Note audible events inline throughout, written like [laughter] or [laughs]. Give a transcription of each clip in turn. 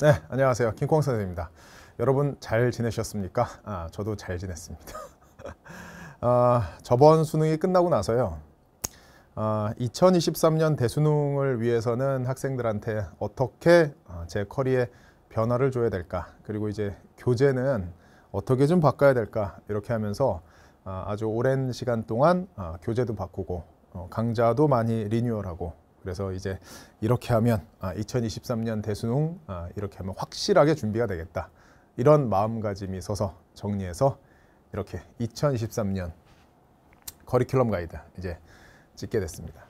네, 안녕하세요. 김콩 선생입니다. 여러분 잘 지내셨습니까? 아, 저도 잘 지냈습니다. [laughs] 아, 저번 수능이 끝나고 나서요. 아, 2023년 대수능을 위해서는 학생들한테 어떻게 아, 제 커리에 변화를 줘야 될까? 그리고 이제 교재는 어떻게 좀 바꿔야 될까? 이렇게 하면서 아, 아주 오랜 시간 동안 아, 교재도 바꾸고 어, 강좌도 많이 리뉴얼하고 그래서 이제 이렇게 하면 2023년 아, 대수능 아, 이렇게 하면 확실하게 준비가 되겠다. 이런 마음가짐이 서서 정리해서 이렇게 2023년 커리큘럼 가이드 이제 찍게 됐습니다.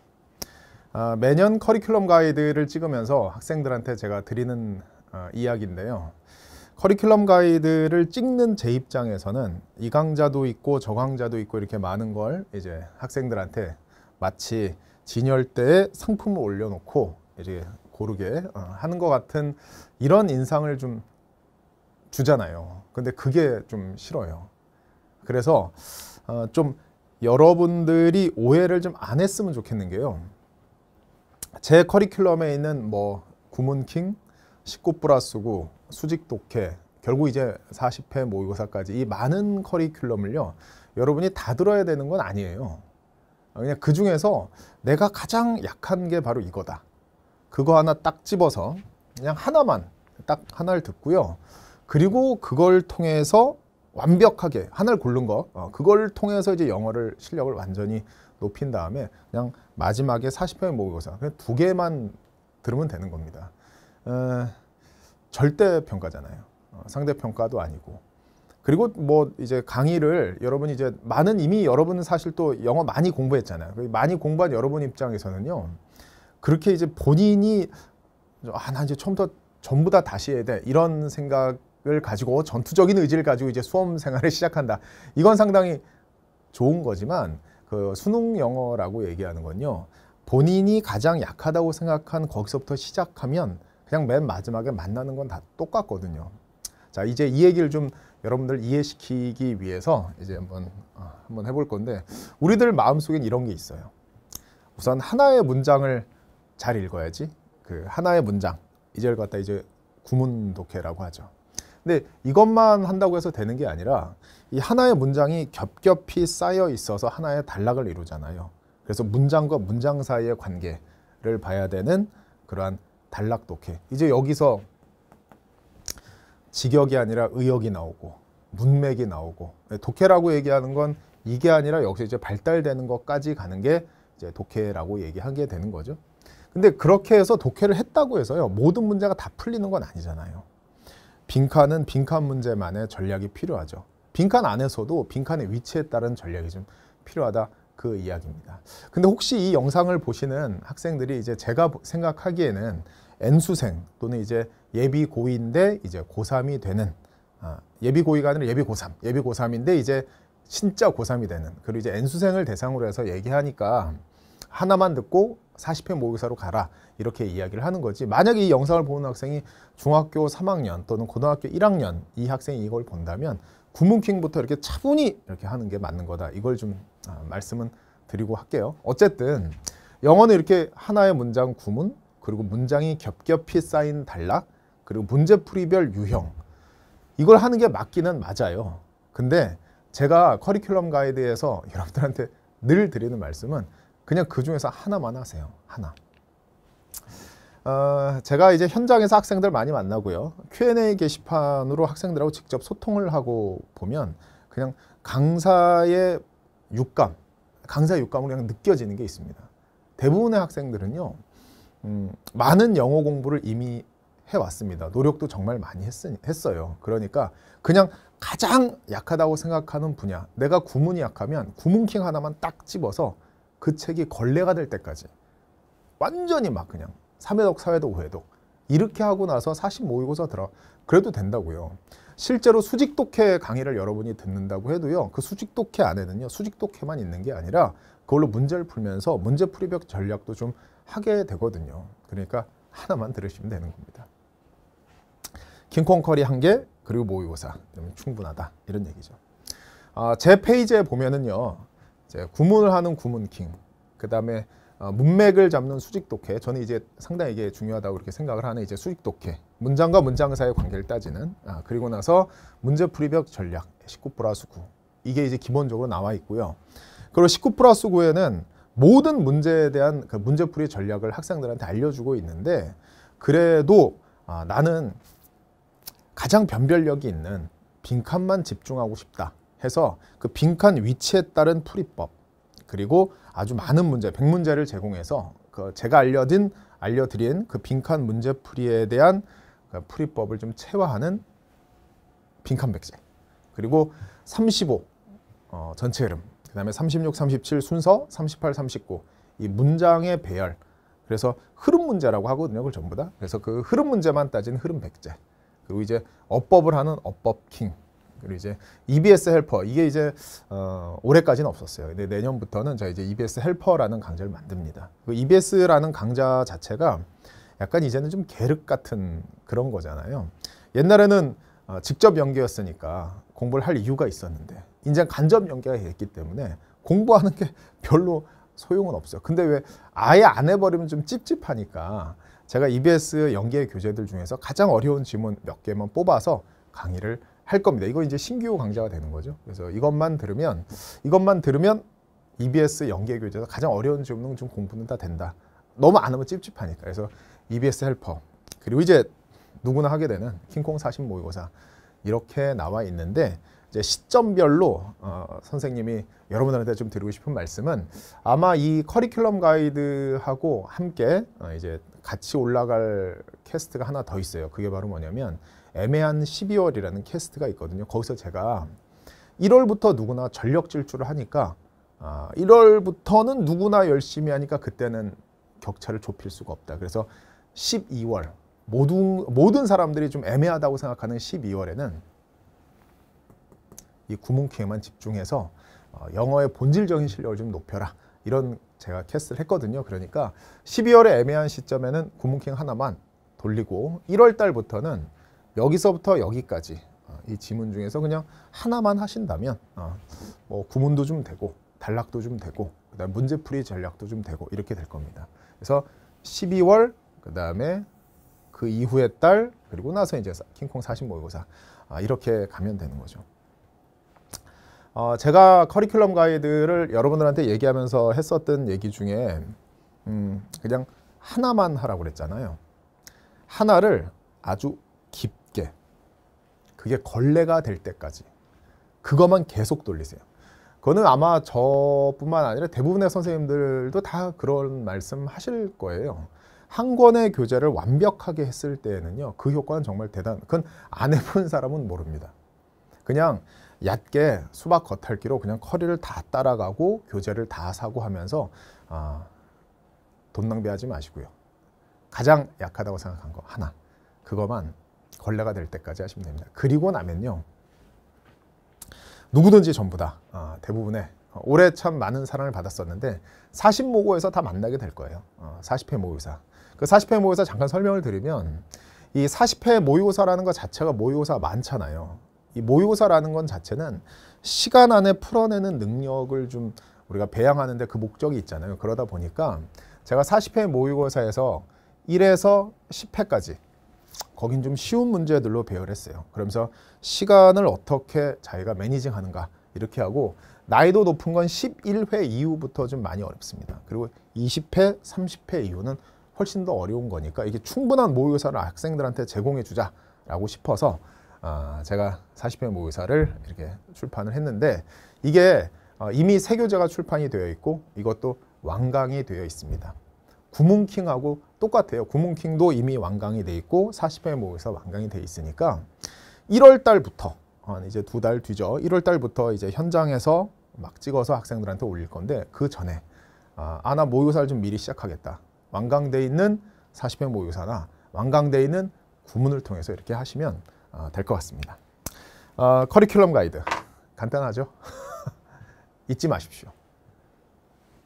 아, 매년 커리큘럼 가이드를 찍으면서 학생들한테 제가 드리는 이야기인데요. 커리큘럼 가이드를 찍는 제 입장에서는 이 강자도 있고 저 강자도 있고 이렇게 많은 걸 이제 학생들한테 마치 진열대에 상품을 올려놓고 이제 고르게 어, 하는 것 같은 이런 인상을 좀 주잖아요. 근데 그게 좀 싫어요. 그래서 어, 좀 여러분들이 오해를 좀 안 했으면 좋겠는 게요. 제 커리큘럼에 있는 뭐 구문킹, 1 9플라스구 수직독해, 결국 이제 40회 모의고사까지 이 많은 커리큘럼을요. 여러분이 다 들어야 되는 건 아니에요. 아, 그냥 그 중에서 내가 가장 약한 게 바로 이거다. 그거 하나 딱 집어서 그냥 하나만 딱 하나를 듣고요. 그리고 그걸 통해서 완벽하게 하나를 고른 거 어, 그걸 통해서 이제 영어를 실력을 완전히 높인 다음에 그냥 마지막에 40회 모의고사 그냥 두 개만 들으면 되는 겁니다. 어, 절대 평가잖아요. 어, 상대 평가도 아니고 그리고 뭐 이제 강의를 여러분이 이제 많은 이미 여러분은 사실 또 영어 많이 공부했잖아요. 많이 공부한 여러분 입장에서는요. 그렇게 이제 본인이 아, 나 이제 처음부터 전부 다 다시 해야 돼. 이런 생각을 가지고 전투적인 의지를 가지고 이제 수험 생활을 [laughs] 시작한다. 이건 상당히 좋은 거지만 그 수능 영어라고 얘기하는 건요. 본인이 가장 약하다고 생각한 거기서부터 시작하면 그냥 맨 마지막에 만나는 건 다 똑같거든요. 자, 이제 이 얘기를 좀 여러분들 이해시키기 위해서 이제 한번 어, 한번 해볼 건데 우리들 마음속엔 이런 게 있어요. 우선 하나의 문장을 잘 읽어야지. 그 하나의 문장 이절 갖다 이제 구문 독해라고 하죠. 근데 이것만 한다고 해서 되는 게 아니라 이 하나의 문장이 겹겹이 쌓여 있어서 하나의 단락을 이루잖아요. 그래서 문장과 문장 사이의 관계를 봐야 되는 그러한 단락 독해. 이제 여기서 직역이 아니라 의역이 나오고 문맥이 나오고 네, 독해라고 얘기하는 건 이게 아니라 역시 이제 발달되는 것까지 가는 게 이제 독해라고 얘기하게 되는 거죠. 근데 그렇게 해서 독해를 했다고 해서요. 모든 문제가 다 풀리는 건 아니잖아요. 빈칸은 빈칸 문제만의 전략이 필요하죠. 빈칸 안에서도 빈칸의 위치에 따른 전략이 좀 필요하다 그 이야기입니다. 근데 혹시 이 영상을 보시는 학생들이 이제 제가 생각하기에는 N수생 또는 이제 예비 고인데 이제 고3이 되는 아, 예비 고이가 아니라 예비 고3, 예비 고3인데 이제 진짜 고3이 되는 그리고 이제 N수생을 대상으로 해서 얘기하니까 하나만 듣고 40회 모의사로 가라 이렇게 이야기를 하는 거지 만약에 이 영상을 보는 학생이 중학교 3학년 또는 고등학교 1학년 이 학생이 이걸 본다면 구문킹부터 이렇게 차분히 이렇게 하는 게 맞는 거다 이걸 좀 아, 말씀은 드리고 할게요 어쨌든 영어는 이렇게 하나의 문장 구문 그리고 문장이 겹겹이 쌓인 단락, 그리고 문제풀이별 유형 이걸 하는 게 맞기는 맞아요. 근데 제가 커리큘럼 가이드에서 [laughs] 여러분들한테 늘 드리는 말씀은 그냥 그 중에서 하나만 하세요. 하나. 어, 제가 이제 현장에서 학생들 많이 만나고요. Q&A 게시판으로 학생들하고 직접 소통을 하고 보면 그냥 강사의 육감, 강사의 육감으로 그냥 느껴지는 게 있습니다. 대부분의 학생들은요. 음, 많은 영어 공부를 이미 해왔습니다. 노력도 정말 많이 했 했어요. 그러니까 그냥 가장 약하다고 생각하는 분야 내가 구문이 약하면 구문킹 하나만 딱 집어서 그 책이 걸레가 될 때까지 완전히 막 그냥 3회독, 4회독, 5회독 이렇게 하고 나서 4 5위고서 들어 그래도 된다고요. 실제로 수직 독해 강의를 여러분이 듣는다고 해도요. 그 수직 독해 안에는요. 수직 독해만 있는 게 아니라 그걸로 문제를 풀면서 문제 풀이벽 전략도 좀 하게 되거든요. 그러니까 하나만 들으시면 되는 겁니다. 킹콩 커리 한 개, 그리고 모의고사. 그러면 충분하다. 이런 얘기죠. 아, 제 페이지에 보면은요. 이제 구문을 하는 구문킹. 그 다음에 어, 문맥을 잡는 수직 독해. 저는 이제 상당히 이게 중요하다고 그렇게 생각을 하는 이제 수직 독해. 문장과 문장 사이의 관계를 따지는. 아, 그리고 나서 문제 풀이벽 전략. 19 플러스 9. 이게 이제 기본적으로 나와 있고요. 그리고 19 플러스 9에는 모든 문제에 대한 그 문제풀이 전략을 학생들한테 알려주고 있는데 그래도 아, 나는 가장 변별력이 있는 빈칸만 집중하고 싶다 해서 그 빈칸 위치에 따른 풀이법 그리고 아주 많은 문제, 백문제를 제공해서 그 제가 알려진, 알려드린 그 빈칸 문제풀이에 대한 그 풀이법을 좀 체화하는 빈칸 백제 그리고 35 어, 전체 흐름 그 다음에 36, 37 순서, 38, 39 이 문장의 배열 그래서 흐름 문제라고 하거든요. 그걸 전부 다. 그래서 그 흐름 문제만 따진 흐름 백제 그리고 이제 어법을 하는 어법킹 그리고 이제 EBS 헬퍼 이게 이제 어, 올해까지는 없었어요. 근데 내년부터는 자 이제 EBS 헬퍼라는 강좌를 만듭니다. 그 EBS라는 강좌 자체가 약간 이제는 좀 계륵 같은 그런 거잖아요. 옛날에는 어, 직접 연기였으니까 공부를 할 이유가 있었는데 이제 간접 연계가 됐기 때문에 공부하는 게 [laughs] 별로 소용은 없어요. 근데 왜 아예 안 해버리면 좀 찝찝하니까 제가 EBS 연계 교재들 중에서 가장 어려운 질문몇 개만 뽑아서 강의를 할 겁니다. 이거 이제 신규 강좌가 되는 거죠. 그래서 이것만 들으면 이것만 들으면 EBS 연계 교재에서 가장 어려운 질문은좀 공부는 다 된다. 너무 안 하면 찝찝하니까. 그래서 EBS 헬퍼 그리고 이제 누구나 하게 되는 킹콩 사신 모의고사 이렇게 나와 있는데 이제 시점별로 어, 선생님이 여러분한테 좀 드리고 싶은 말씀은 아마 이 커리큘럼 가이드하고 함께 어, 이제 같이 올라갈 캐스트가 하나 더 있어요. 그게 바로 뭐냐면 애매한 12월이라는 캐스트가 있거든요. 거기서 제가 1월부터 누구나 전력 질주를 하니까 아, 1월부터는 누구나 열심히 하니까 그때는 격차를 좁힐 수가 없다. 그래서 12월 모든 모든 사람들이 좀 애매하다고 생각하는 12월에는 이구문킹에만 집중해서 어, 영어의 본질적인 실력을 좀 높여라 이런 제가 캐스를 했거든요. 그러니까 1 2월에 애매한 시점에는 구문킹 하나만 돌리고 1월 달부터는 여기서부터 여기까지 어, 이 지문 중에서 그냥 하나만 하신다면 어, 뭐 구문도 좀 되고 단락도 좀 되고 그다음 문제풀이 전략도 좀 되고 이렇게 될 겁니다. 그래서 12월 그다음에 그이후에딸 그리고 나서 이제 킹콩 4 5 모의고사 아, 이렇게 가면 되는 거죠. 어, 제가 커리큘럼 가이드를 여러분들한테 얘기하면서 했었던 얘기 중에 음, 그냥 하나만 하라고 그랬잖아요. 하나를 아주 깊게 그게 걸레가 될 때까지 그것만 계속 돌리세요. 그거는 아마 저뿐만 아니라 대부분의 선생님들도 다 그런 말씀 하실 거예요. 한 권의 교재를 완벽하게 했을 때에는요. 그 효과는 정말 대단. 그건 안 해본 사람은 모릅니다. 그냥 얕게 수박 겉핥기로 그냥 커리를 다 따라가고 교재를 다 사고 하면서 아, 돈 낭비하지 마시고요. 가장 약하다고 생각한 거 하나. 그거만 걸레가 될 때까지 하시면 됩니다. 그리고 나면요. 누구든지 전부 다 아, 대부분의 어, 올해 참 많은 사랑을 받았었는데 40모고에서 다 만나게 될 거예요. 어, 40회 모의사그 40회 모의사 잠깐 설명을 드리면 이 40회 모의고사라는 것 자체가 모의고사 많잖아요. 이 모의고사라는 건 자체는 시간 안에 풀어내는 능력을 좀 우리가 배양하는데 그 목적이 있잖아요. 그러다 보니까 제가 40회 모의고사에서 1에서 10회까지 거긴 좀 쉬운 문제들로 배열했어요. 그러면서 시간을 어떻게 자기가 매니징하는가 이렇게 하고 나이도 높은 건 11회 이후부터 좀 많이 어렵습니다. 그리고 20회, 30회 이후는 훨씬 더 어려운 거니까 이게 충분한 모의고사를 학생들한테 제공해 주자라고 싶어서 아, 제가 40회 모의사를 이렇게 출판을 했는데 이게 어, 이미 세 교재가 출판이 되어 있고 이것도 완강이 되어 있습니다. 구문킹하고 똑같아요. 구문킹도 이미 완강이 돼 있고 40회 모의사 완강이 돼 있으니까 1월 달부터 어, 이제 두 달 뒤죠. 1월 달부터 이제 현장에서 막 찍어서 학생들한테 올릴 건데 그 전에 아, 나 모의사를 좀 미리 시작하겠다. 완강돼 있는 40회 모의사나 완강돼 있는 구문을 통해서 이렇게 하시면 어, 될것 같습니다. 어, 커리큘럼 가이드 간단하죠? [laughs] 잊지 마십시오.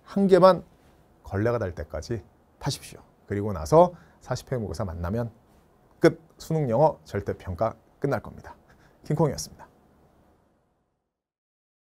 한 개만 걸레가 달 때까지 타십시오. 그리고 나서 40회 모고사 만나면 끝 수능 영어 절대 평가 끝날 겁니다. 킹콩이었습니다.